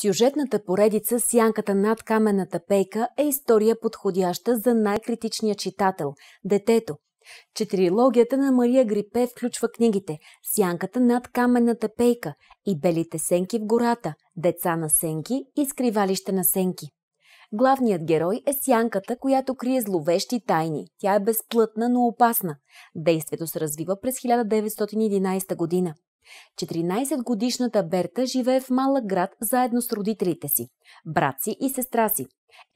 Сюжетната поредица Сянката над каменната пейка е история подходяща за най-критичния читател – детето. Четирилогията на Мария Грипе включва книгите Сянката над каменната пейка и Белите сенки в гората, Деца на сенки и Скривалище на сенки. Главният герой е сянката, която крие зловещи тайни. Тя е безплътна, но опасна. Действието се развива през 1911 година. 14-годишната Берта живее в малък град заедно с родителите си, брат си и сестра си.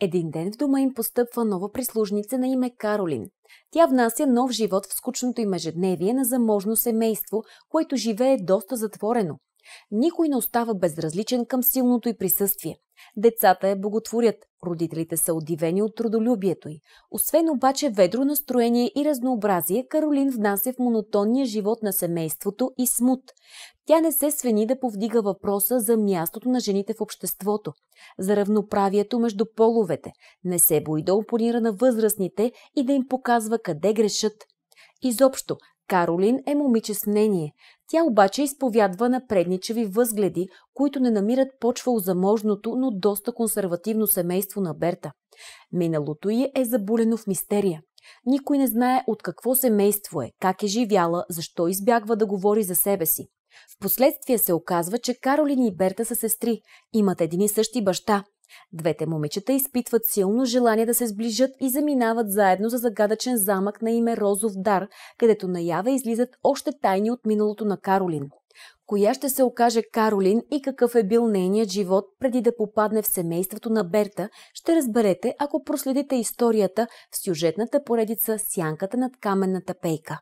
Един ден в дома им постъпва нова прислужница на име Каролин. Тя внася нов живот в скучното им ежедневие на заможно семейство, което живее доста затворено. Никой не остава безразличен към силното й присъствие. Децата я боготворят, родителите са удивени от трудолюбието й. Освен обаче ведро настроение и разнообразие, Каролин внася в монотонния живот на семейството и смут. Тя не се свени да повдига въпроса за мястото на жените в обществото, за равноправието между половете, не се бои да опонира на възрастните и да им показва къде грешат. Изобщо, Каролин е момиче с мнение. Тя обаче изповядва предничеви възгледи, които не намират почва у заможното, но доста консервативно семейство на Берта. Миналото й е забулено в мистерия. Никой не знае от какво семейство е, как е живяла, защо избягва да говори за себе си. Впоследствие се оказва, че Каролин и Берта са сестри, имат един и същи баща, Двете момичета изпитват силно желание да се сближат и заминават заедно за загадъчен замък на име Розов дар, където наява излизат още тайни от миналото на Каролин. Коя ще се окаже Каролин и какъв е бил нейният живот преди да попадне в семейството на Берта, ще разберете, ако проследите историята в сюжетната поредица Сянката над каменната пейка.